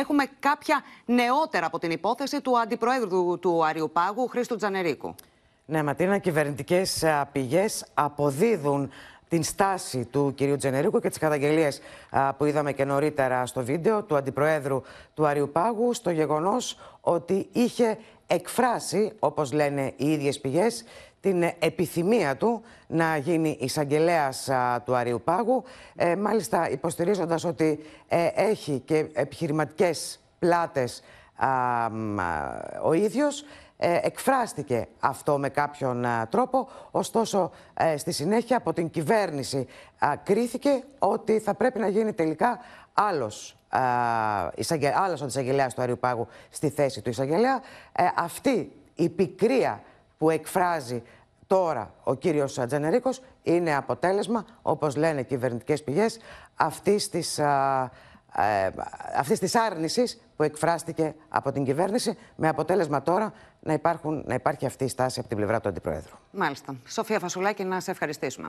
έχουμε κάποια νεότερα από την υπόθεση του αντιπροέδρου του Αριουπάγου, Χρήστου Τζανερίκου. Ναι, Ματίνα, κυβερνητικές ε, πηγέ αποδίδουν την στάση του κυρίου Τζενερίκου και τις καταγγελίες που είδαμε και νωρίτερα στο βίντεο του Αντιπροέδρου του Αριουπάγου στο γεγονός ότι είχε εκφράσει, όπως λένε οι ίδιες πηγές, την επιθυμία του να γίνει εισαγγελέας του Αριουπάγου, ε, μάλιστα υποστηρίζοντας ότι ε, έχει και επιχειρηματικές πλάτες ο ίδιος ε, εκφράστηκε αυτό με κάποιον ε, τρόπο, ωστόσο ε, στη συνέχεια από την κυβέρνηση κρίθηκε ότι θα πρέπει να γίνει τελικά άλλος άλλος ο εισαγγελέας του Αριουπάγου στη θέση του εισαγγελέα. αυτή η πικρία που εκφράζει τώρα ο κύριος Τζενερίκος είναι αποτέλεσμα, όπως λένε κυβερνητικές πηγές, αυτής της ε, αυτής της άρνησης που εκφράστηκε από την κυβέρνηση με αποτέλεσμα τώρα να, υπάρχουν, να υπάρχει αυτή η στάση από την πλευρά του Αντιπροέδρου. Μάλιστα. Σοφία Φασουλάκη, να σε ευχαριστήσουμε.